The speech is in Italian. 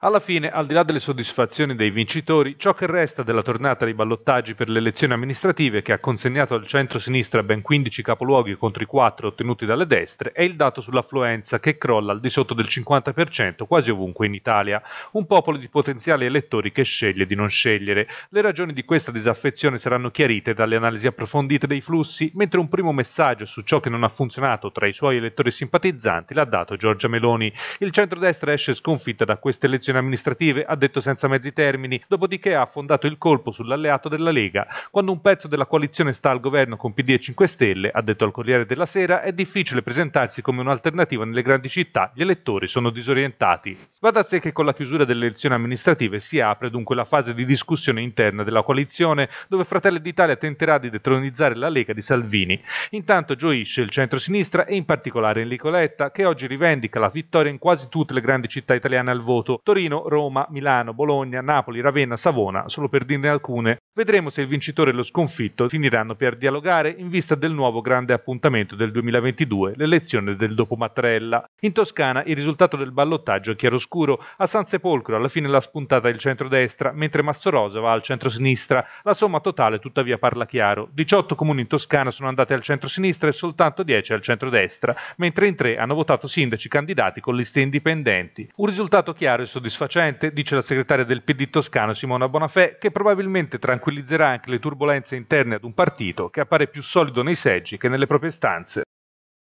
Alla fine, al di là delle soddisfazioni dei vincitori, ciò che resta della tornata dei ballottaggi per le elezioni amministrative, che ha consegnato al centro-sinistra ben 15 capoluoghi contro i 4 ottenuti dalle destre, è il dato sull'affluenza che crolla al di sotto del 50% quasi ovunque in Italia, un popolo di potenziali elettori che sceglie di non scegliere. Le ragioni di questa disaffezione saranno chiarite dalle analisi approfondite dei flussi, mentre un primo messaggio su ciò che non ha funzionato tra i suoi elettori simpatizzanti l'ha dato Giorgia Meloni. Il centrodestra esce sconfitta da queste elezioni elezioni amministrative, ha detto senza mezzi termini, dopodiché ha affondato il colpo sull'alleato della Lega. Quando un pezzo della coalizione sta al governo con PD e 5 Stelle, ha detto al Corriere della Sera, è difficile presentarsi come un'alternativa nelle grandi città, gli elettori sono disorientati. Va da sé che con la chiusura delle elezioni amministrative si apre dunque la fase di discussione interna della coalizione, dove Fratelli d'Italia tenterà di detronizzare la Lega di Salvini. Intanto gioisce il centro-sinistra e in particolare Enrico Letta, che oggi rivendica la vittoria in quasi tutte le grandi città italiane al voto, Torino, Roma, Milano, Bologna, Napoli, Ravenna, Savona, solo per dirne alcune. Vedremo se il vincitore e lo sconfitto finiranno per dialogare in vista del nuovo grande appuntamento del 2022, l'elezione del dopo Mattarella. In Toscana il risultato del ballottaggio è chiaroscuro. A San Sepolcro alla fine la spuntata è il centrodestra, mentre Massorosa va al centro-sinistra. La somma totale tuttavia parla chiaro. 18 comuni in Toscana sono andati al centro-sinistra e soltanto 10 al centro-destra, mentre in tre hanno votato sindaci candidati con liste indipendenti. Un risultato chiaro e soddisfacente soddisfacente, dice la segretaria del PD toscano Simona Bonafè, che probabilmente tranquillizzerà anche le turbulenze interne ad un partito che appare più solido nei seggi che nelle proprie stanze.